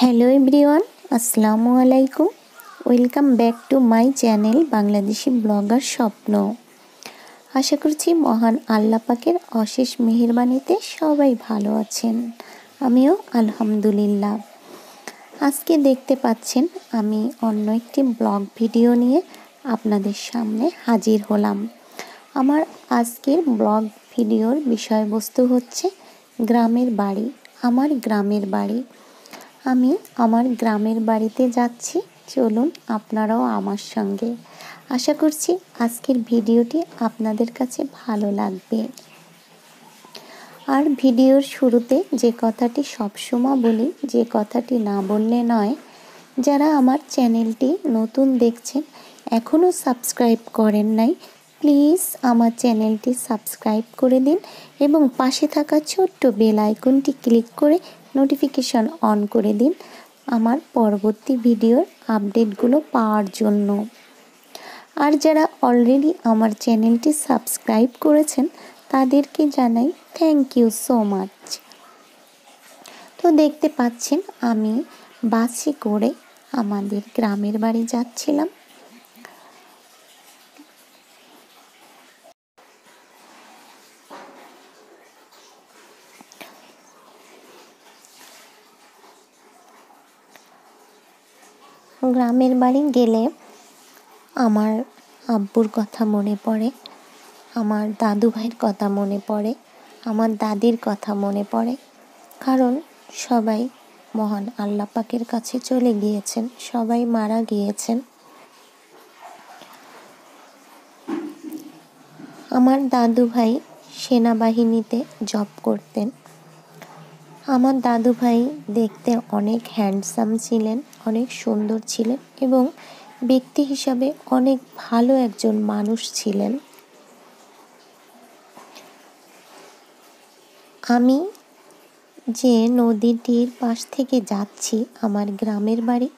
hello everyone আসসালামু আলাইকুম welcome back to my channel Bangladeshi blogger Swapna আশা করছি মহান আল্লাপাকের অশেষ মেহরবানিতে সবাই ভালো আছেন আমিও আলহামদুলিল্লাহ আজকে দেখতে পাচ্ছেন আমি অন্য একটি ব্লগ ভিডিও নিয়ে আপনাদের সামনে হাজির হলাম আমার আজকের ব্লগ ভিডিওর বিষয়বস্তু হচ্ছে গ্রামের বাড়ি আমার গ্রামের বাড়ি আমি আমার গ্রামের বাড়িতে যাচ্ছি চলুন আপনারাও আমার সঙ্গে আশা করছি আজকের ভিডিওটি আপনাদের কাছে ভালো লাগবে আর ভিডিওর শুরুতে যে কথাটি সবসময় বলি যে কথাটি না বললে নয় যারা আমার চ্যানেলটি নতুন দেখছেন এখনও সাবস্ক্রাইব করেন নাই প্লিজ আমার চ্যানেলটি সাবস্ক্রাইব করে দিন এবং পাশে থাকা ছোট্ট বেল আইকনটি ক্লিক করে নোটিফিকেশান অন করে দিন আমার পরবর্তী ভিডিওর আপডেটগুলো পাওয়ার জন্য আর যারা অলরেডি আমার চ্যানেলটি সাবস্ক্রাইব করেছেন তাদেরকে জানাই থ্যাংক ইউ সো মাচ তো দেখতে পাচ্ছেন আমি বাসে করে আমাদের গ্রামের বাড়ি যাচ্ছিলাম গ্রামের বাড়ি গেলে আমার আব্বুর কথা মনে পড়ে আমার দাদু ভাইয়ের কথা মনে পড়ে আমার দাদির কথা মনে পড়ে কারণ সবাই মহান আল্লাহ পাকের কাছে চলে গিয়েছেন সবাই মারা গিয়েছেন আমার দাদু ভাই সেনাবাহিনীতে জব করতেন আমার দাদু ভাই দেখতে অনেক হ্যান্ডসাম ছিলেন অনেক সুন্দর ছিলেন এবং ব্যক্তি হিসাবে অনেক ভালো একজন মানুষ ছিলেন আমি যে নদীটির পাশ থেকে যাচ্ছি আমার গ্রামের বাড়ি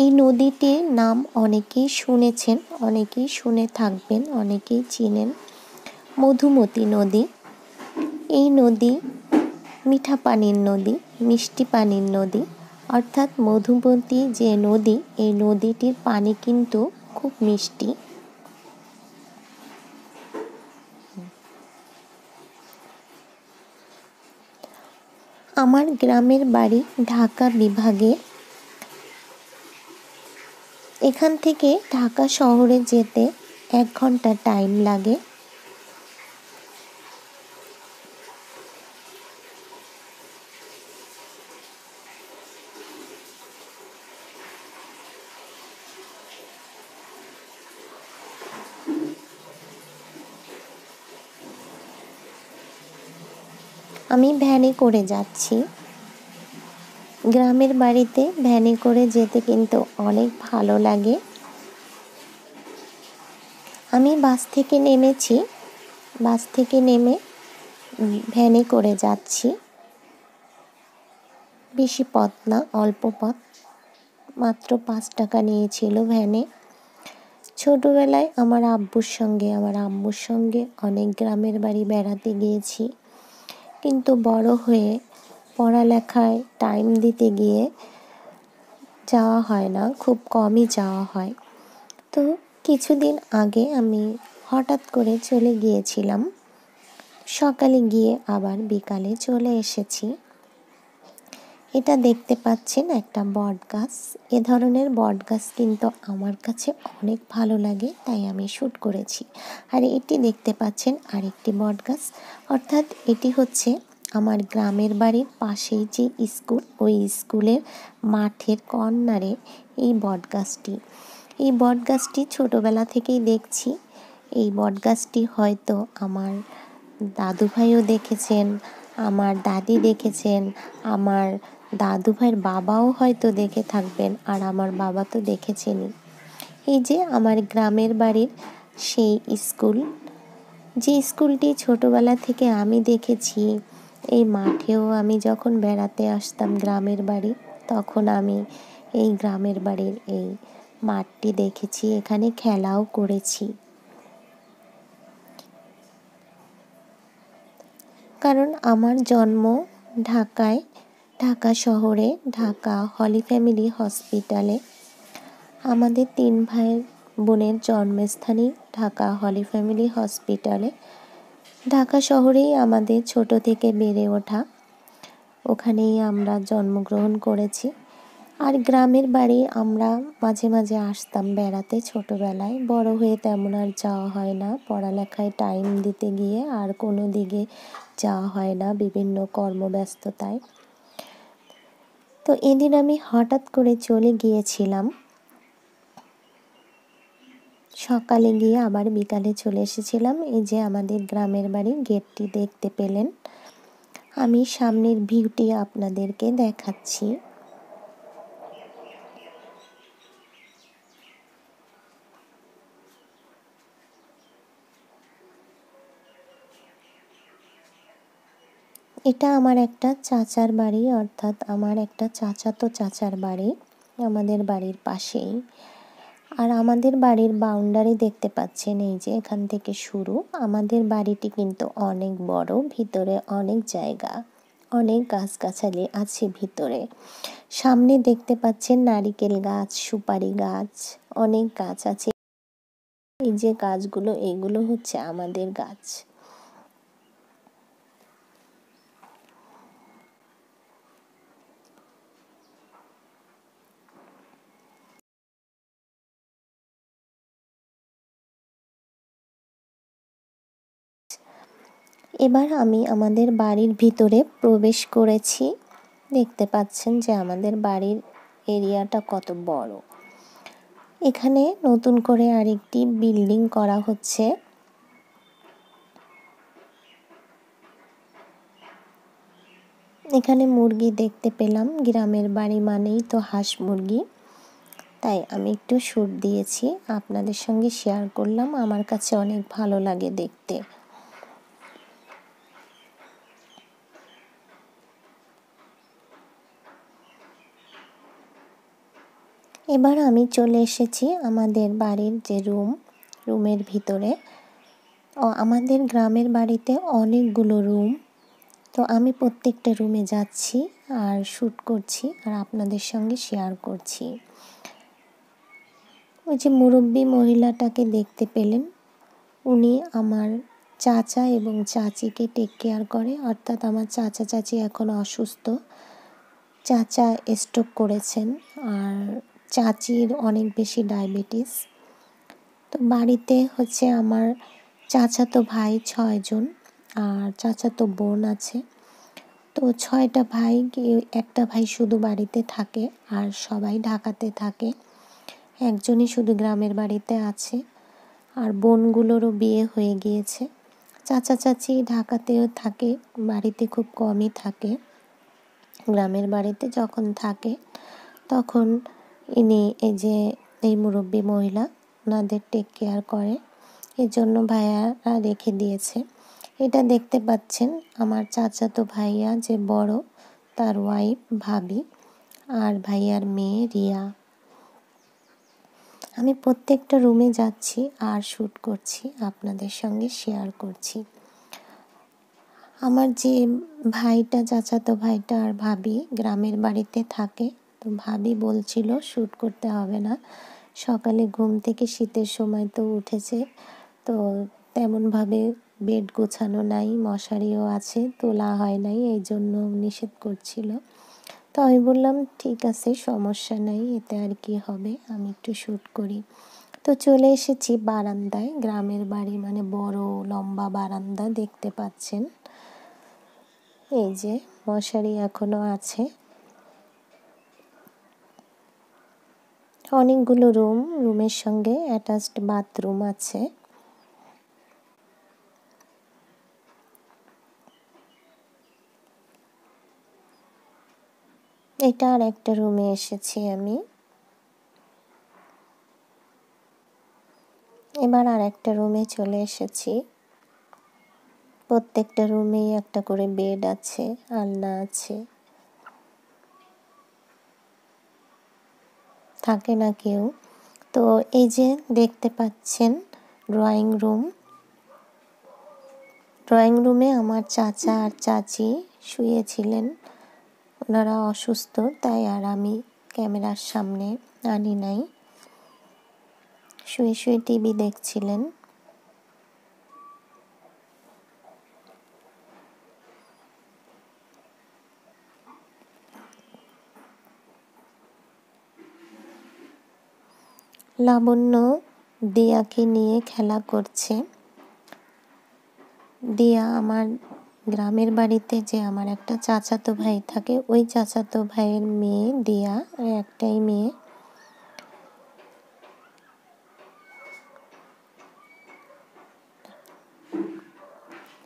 এই নদীটির নাম অনেকেই শুনেছেন অনেকেই শুনে থাকবেন অনেকেই চিনেন মধুমতি নদী এই নদী মিঠা পানির নদী মিষ্টি পানির নদী অর্থাৎ মধুমতী যে নদী এই নদীটির পানি কিন্তু খুব মিষ্টি আমার গ্রামের বাড়ি ঢাকা বিভাগে এখান থেকে ঢাকা শহরে যেতে এক ঘন্টা টাইম লাগে আমি ভ্যানে করে যাচ্ছি গ্রামের বাড়িতে ভ্যানে করে যেতে কিন্তু অনেক ভালো লাগে আমি বাস থেকে নেমেছি বাস থেকে নেমে ভ্যানে করে যাচ্ছি বেশি পথ না অল্প পথ মাত্র পাঁচ টাকা নিয়েছিল ভ্যানে ছোটোবেলায় আমার আব্বুর সঙ্গে আমার আব্বুর সঙ্গে অনেক গ্রামের বাড়ি বেড়াতে গিয়েছি কিন্তু বড় হয়ে পড়ালেখায় টাইম দিতে গিয়ে যাওয়া হয় না খুব কমই যাওয়া হয় তো কিছুদিন আগে আমি হঠাৎ করে চলে গিয়েছিলাম সকালে গিয়ে আবার বিকালে চলে এসেছি এটা দেখতে পাচ্ছেন একটা বট গাছ এ ধরনের বট গাছ কিন্তু আমার কাছে অনেক ভালো লাগে তাই আমি শ্যুট করেছি আর এটি দেখতে পাচ্ছেন আরেকটি বট গাছ অর্থাৎ এটি হচ্ছে আমার গ্রামের বাড়ির পাশেই যে স্কুল ওই স্কুলের মাঠের কর্নারে এই বট গাছটি এই বট গাছটি ছোটোবেলা থেকেই দেখছি এই বট গাছটি হয়তো আমার দাদু ভাইও দেখেছেন আমার দাদি দেখেছেন আমার দাদু ভাইয়ের বাবাও হয়তো দেখে থাকবেন আর আমার বাবা তো দেখেছেনই এই যে আমার গ্রামের বাড়ির সেই স্কুল যে স্কুলটি ছোটবেলা থেকে আমি দেখেছি এই মাঠেও আমি যখন বেড়াতে আসতাম গ্রামের বাড়ি তখন আমি এই গ্রামের বাড়ির এই মাঠটি দেখেছি এখানে খেলাও করেছি কারণ আমার জন্ম ঢাকায় ঢাকা শহরে ঢাকা হলি ফ্যামিলি হসপিটালে আমাদের তিন ভাইয়ের বোনের জন্মস্থানই ঢাকা হলি ফ্যামিলি হসপিটালে ঢাকা শহরেই আমাদের ছোট থেকে বেড়ে ওঠা ওখানেই আমরা জন্মগ্রহণ করেছি আর গ্রামের বাড়ি আমরা মাঝে মাঝে আসতাম বেড়াতে ছোটবেলায় বড় হয়ে তেমন আর যাওয়া হয় না পড়ালেখায় টাইম দিতে গিয়ে আর কোনো দিকে যাওয়া হয় না বিভিন্ন কর্মব্যস্ততায় তো এদিন আমি হঠাৎ করে চলে গিয়েছিলাম সকালে গিয়ে আবার বিকালে চলে এসেছিলাম এই যে আমাদের গ্রামের বাড়ি গেটটি দেখতে পেলেন আমি সামনের ভিউটি আপনাদেরকে দেখাচ্ছি এটা আমার একটা চাচার বাড়ি অর্থাৎ আমার একটা চাচা তো চাচার বাড়ি আমাদের বাড়ির পাশেই আর আমাদের বাড়ির বাউন্ডারি দেখতে পাচ্ছেন এই যে এখান থেকে শুরু আমাদের বাড়িটি কিন্তু অনেক বড় ভিতরে অনেক জায়গা অনেক গাছগাছালি আছে ভিতরে সামনে দেখতে পাচ্ছেন নারিকেল গাছ সুপারি গাছ অনেক গাছ আছে এই যে গাছগুলো এগুলো হচ্ছে আমাদের গাছ এবার আমি আমাদের বাড়ির ভিতরে প্রবেশ করেছি দেখতে পাচ্ছেন যে আমাদের বাড়ির এরিয়াটা কত বড় এখানে নতুন করে আরেকটি বিল্ডিং করা হচ্ছে এখানে মুরগি দেখতে পেলাম গ্রামের বাড়ি মানেই তো হাঁস মুরগি তাই আমি একটু সুর দিয়েছি আপনাদের সঙ্গে শেয়ার করলাম আমার কাছে অনেক ভালো লাগে দেখতে এবার আমি চলে এসেছি আমাদের বাড়ির যে রুম রুমের ভিতরে ও আমাদের গ্রামের বাড়িতে অনেকগুলো রুম তো আমি প্রত্যেকটা রুমে যাচ্ছি আর শ্যুট করছি আর আপনাদের সঙ্গে শেয়ার করছি ওই যে মুরব্বী মহিলাটাকে দেখতে পেলেন উনি আমার চাচা এবং চাচিকে টেক কেয়ার করে অর্থাৎ আমার চাচা চাচি এখন অসুস্থ চাচা স্ট্রোক করেছেন আর চাচির অনেক বেশি ডায়াবেটিস তো বাড়িতে হচ্ছে আমার চাচাতো ভাই ছয়জন আর চাচাতো বোন আছে তো ছয়টা ভাই একটা ভাই শুধু বাড়িতে থাকে আর সবাই ঢাকাতে থাকে একজনই শুধু গ্রামের বাড়িতে আছে আর বোনগুলোরও বিয়ে হয়ে গিয়েছে চাচা চাচি ঢাকাতেও থাকে বাড়িতে খুব কমই থাকে গ্রামের বাড়িতে যখন থাকে তখন ইনি এই যে এই মুরব্বী মহিলা ওনাদের টেক কেয়ার করে এর জন্য ভাইয়ারা রেখে দিয়েছে এটা দেখতে পাচ্ছেন আমার চাচাতো ভাইয়া যে বড় তার ওয়াইফ ভাবি আর ভাইয়ার মেয়ে রিয়া আমি প্রত্যেকটা রুমে যাচ্ছি আর শ্যুট করছি আপনাদের সঙ্গে শেয়ার করছি আমার যে ভাইটা চাচাতো ভাইটা আর ভাবি গ্রামের বাড়িতে থাকে তো ভাবি বলছিল শ্যুট করতে হবে না সকালে ঘুম থেকে শীতের সময় তো উঠেছে তো তেমনভাবে বেড গোছানো নাই মশারিও আছে তোলা হয় নাই এই জন্য নিষেধ করছিল তো আমি বললাম ঠিক আছে সমস্যা নাই এতে আর কি হবে আমি একটু শ্যুট করি তো চলে এসেছি বারান্দায় গ্রামের বাড়ি মানে বড় লম্বা বারান্দা দেখতে পাচ্ছেন এই যে মশারি এখনও আছে অনেকগুলো রুম রুমের সঙ্গে অ্যাটাচড বাথরুম আছে এটা আর একটা রুমে এসেছি আমি এবার আর একটা রুমে চলে এসেছি প্রত্যেকটা রুমেই একটা করে বেড আছে আলনা আছে থাকে না কেউ তো এই যে দেখতে পাচ্ছেন ড্রয়িং রুম ড্রয়িং রুমে আমার চাচা আর চাচি শুয়েছিলেন ওনারা অসুস্থ তাই আর আমি ক্যামেরার সামনে আনি নাই শুয়ে শুয়ে টিভি দেখছিলেন লাবণ্য দিয়াকে নিয়ে খেলা করছে দিয়া আমার গ্রামের বাড়িতে যে আমার একটা চাচাতো ভাই থাকে ওই চাচাতো ভাইয়ের মেয়ে দিয়া একটাই মেয়ে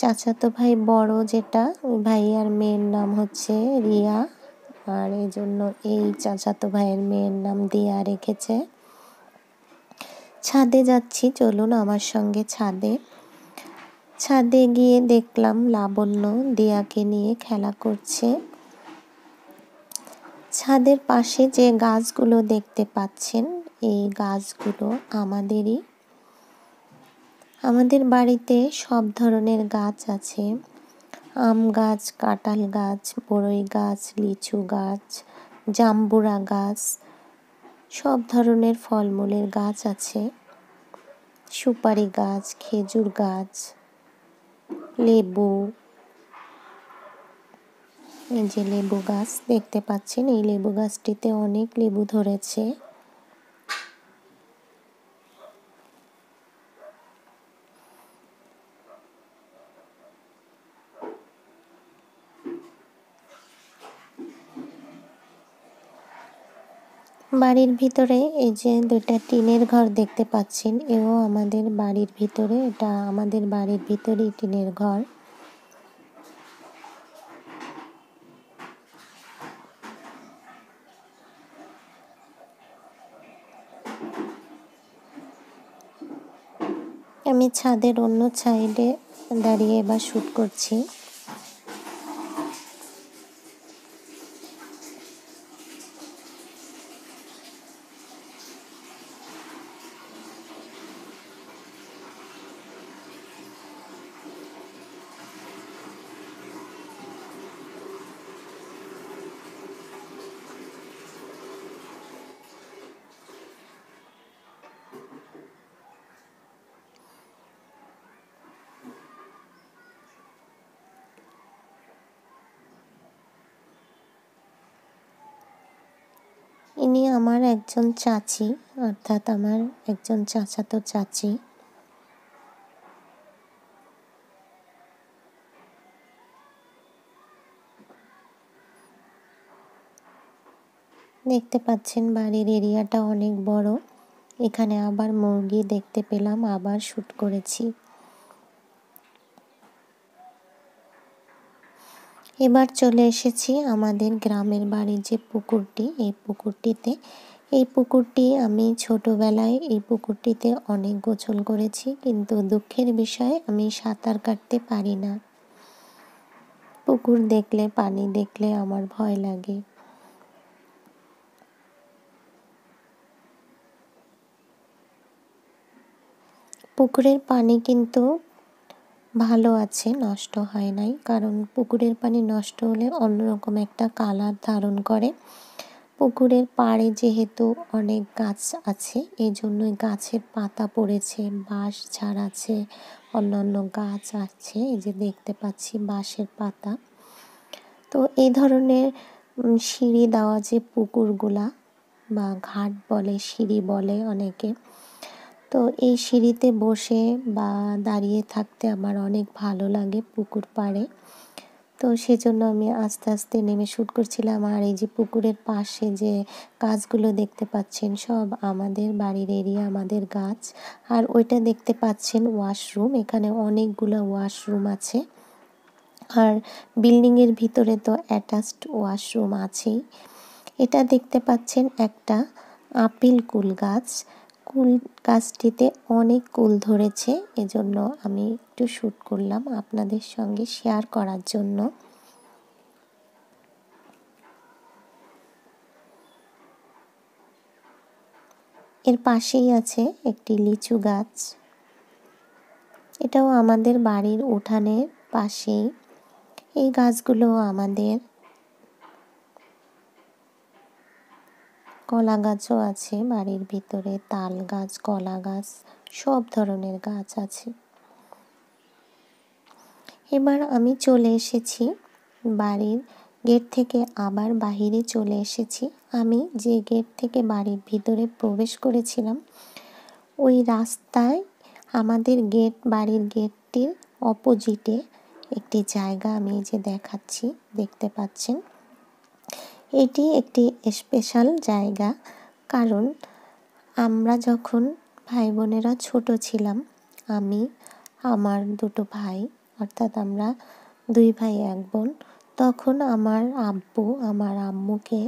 চাচাতো ভাই বড় যেটা ওই ভাইয়ার মেয়ের নাম হচ্ছে রিয়া আর এই জন্য এই চাচাতো ভাইয়ের মেয়ের নাম দিয়া রেখেছে ছাদে যাচ্ছি চলুন আমার সঙ্গে ছাদে ছাদে গিয়ে দেখলাম লাবণ্য দিয়াকে নিয়ে খেলা করছে ছাদের পাশে যে গাছগুলো দেখতে পাচ্ছেন এই গাছগুলো আমাদেরই আমাদের বাড়িতে সব ধরনের গাছ আছে আম গাছ কাঁঠাল গাছ বড়ই গাছ লিচু গাছ জাম্বুরা গাছ সব ধরনের ফলমূলের গাছ আছে সুপারি গাছ খেজুর গাছ লেবু এই যে লেবু গাছ দেখতে পাচ্ছেন এই লেবু গাছটিতে অনেক লেবু ধরেছে বাড়ির ভিতরে এই যে দুইটা টিনের ঘর দেখতে পাচ্ছেন এও আমাদের বাড়ির ভিতরে এটা আমাদের বাড়ির ভিতরেই টিনের ঘর আমি ছাদের অন্য সাইডে দাঁড়িয়ে এবার শ্যুট করছি উনি আমার একজন চাচি অর্থাৎ আমার একজন চাচাতো চাচি দেখতে পাচ্ছেন বাড়ির এরিয়াটা অনেক বড় এখানে আবার মুরগি দেখতে পেলাম আবার শ্যুট করেছি এবার চলে এসেছি আমাদের গ্রামের বাড়ির যে পুকুরটি এই পুকুরটিতে এই পুকুরটি আমি ছোটোবেলায় এই পুকুরটিতে অনেক গোসল করেছি কিন্তু দুঃখের বিষয় আমি সাঁতার কাটতে পারি না পুকুর দেখলে পানি দেখলে আমার ভয় লাগে পুকুরের পানি কিন্তু ভালো আছে নষ্ট হয় নাই কারণ পুকুরের পানি নষ্ট হলে অন্যরকম একটা কালার ধারণ করে পুকুরের পাড়ে যেহেতু অনেক গাছ আছে এই জন্যই গাছের পাতা পড়েছে বাঁশ ঝাড় আছে অন্যান্য গাছ আছে এই যে দেখতে পাচ্ছি বাঁশের পাতা তো এই ধরনের সিঁড়ি দেওয়া যে পুকুরগুলা বা ঘাট বলে সিঁড়ি বলে অনেকে তো এই সিঁড়িতে বসে বা দাঁড়িয়ে থাকতে আমার অনেক ভালো লাগে পুকুর পাড়ে তো সেজন্য আমি আস্তে আস্তে নেমে শ্যুট করছিলাম আর এই যে পুকুরের পাশে যে গাছগুলো দেখতে পাচ্ছেন সব আমাদের বাড়ির এরিয়া আমাদের গাছ আর ওইটা দেখতে পাচ্ছেন ওয়াশরুম এখানে অনেকগুলো ওয়াশরুম আছে আর বিল্ডিংয়ের ভিতরে তো অ্যাটাচড ওয়াশরুম আছেই এটা দেখতে পাচ্ছেন একটা আপিল কুল গাছ কুল গাছটিতে অনেক কুল ধরেছে এজন্য আমি একটু শ্যুট করলাম আপনাদের সঙ্গে শেয়ার করার জন্য এর পাশেই আছে একটি লিচু গাছ এটাও আমাদের বাড়ির উঠানের পাশেই এই গাছগুলো আমাদের কলা গাছও আছে বাড়ির ভিতরে তাল গাছ কলা গাছ সব ধরনের গাছ আছে এবার আমি চলে এসেছি বাড়ির গেট থেকে আবার বাহিরে চলে এসেছি আমি যে গেট থেকে বাড়ির ভিতরে প্রবেশ করেছিলাম ওই রাস্তায় আমাদের গেট বাড়ির গেটটির অপোজিটে একটি জায়গা আমি যে দেখাচ্ছি দেখতে পাচ্ছেন এটি একটি স্পেশাল জায়গা কারণ আমরা যখন ভাই বোনেরা ছোট ছিলাম আমি আমার দুটো ভাই অর্থাৎ আমরা দুই ভাই এক বোন তখন আমার আব্বু আমার আম্মুকে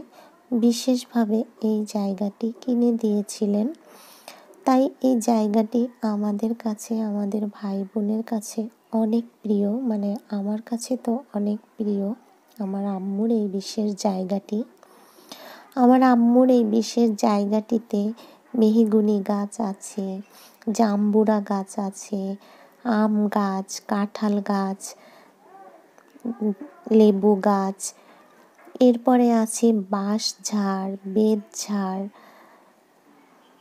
বিশেষভাবে এই জায়গাটি কিনে দিয়েছিলেন তাই এই জায়গাটি আমাদের কাছে আমাদের ভাই বোনের কাছে অনেক প্রিয় মানে আমার কাছে তো অনেক প্রিয় আমার আম্মুর এই বিশেষ জায়গাটি আমার আম্মুর এই বিশেষ জায়গাটিতে মেহিগুনি গাছ আছে জাম্বুরা গাছ আছে আম গাছ কাঁঠাল গাছ লেবু গাছ এরপরে আছে বাঁশ ঝাড় বেত ঝাড়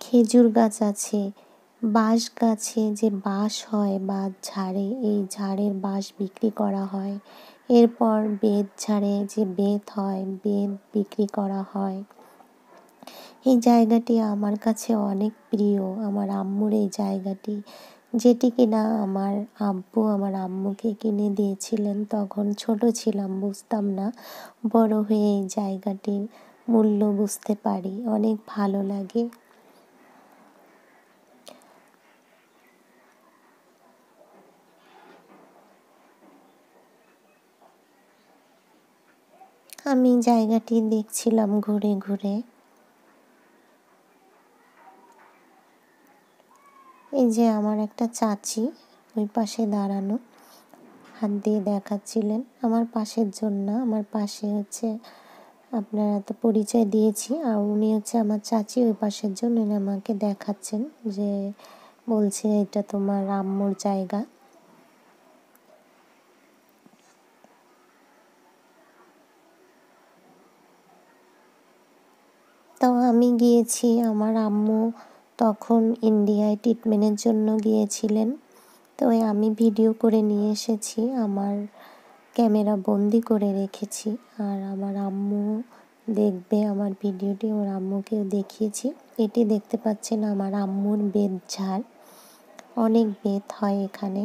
খেজুর গাছ আছে বাঁশ গাছে যে বাঁশ হয় বা ঝাড়ে এই ঝাড়ের বাঁশ বিক্রি করা হয় এরপর বেদ ছাড়ে যে বেদ হয় বেদ বিক্রি করা হয় এই জায়গাটি আমার কাছে অনেক প্রিয় আমার আম্মুর এই জায়গাটি যেটি কিনা আমার আব্বু আমার আম্মুকে কিনে দিয়েছিলেন তখন ছোট ছিলাম বুঝতাম না বড় হয়ে এই জায়গাটির মূল্য বুঝতে পারি অনেক ভালো লাগে আমি জায়গাটি দেখছিলাম ঘুরে ঘুরে এই যে আমার একটা চাচি ওই পাশে দাঁড়ানো হাত দিয়ে দেখাচ্ছিলেন আমার পাশের জন্য আমার পাশে হচ্ছে আপনারা তো পরিচয় দিয়েছি আর উনি হচ্ছে আমার চাচি ওই পাশের জন্য আমাকে দেখাচ্ছেন যে বলছে এটা তোমার আম্মুর জায়গা তো আমি গিয়েছি আমার আম্মু তখন ইন্ডিয়ায় ট্রিটমেন্টের জন্য গিয়েছিলেন তো আমি ভিডিও করে নিয়ে এসেছি আমার ক্যামেরা বন্দি করে রেখেছি আর আমার আম্মু দেখবে আমার ভিডিওটি ওর আম্মুকেও দেখিয়েছি এটি দেখতে পাচ্ছেন আমার আম্মুর বেদ ঝাড় অনেক বেত হয় এখানে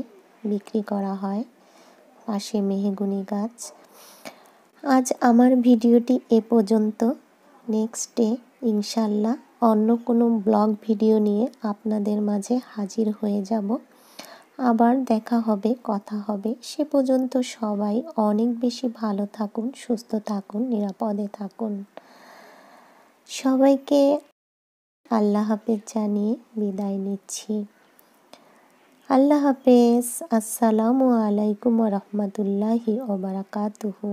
বিক্রি করা হয় পাশে মেহেগুনি গাছ আজ আমার ভিডিওটি এ পর্যন্ত নেক্সট ডে ইনশাল্লাহ অন্য কোনো ব্লগ ভিডিও নিয়ে আপনাদের মাঝে হাজির হয়ে যাব আবার দেখা হবে কথা হবে সে পর্যন্ত সবাই অনেক বেশি ভালো থাকুন সুস্থ থাকুন নিরাপদে থাকুন সবাইকে আল্লাহ হাফেজ জানিয়ে বিদায় নিচ্ছি আল্লাহ হাফেজ আসসালামু আলাইকুম রহমতুল্লাহি ওবরাকাতুহু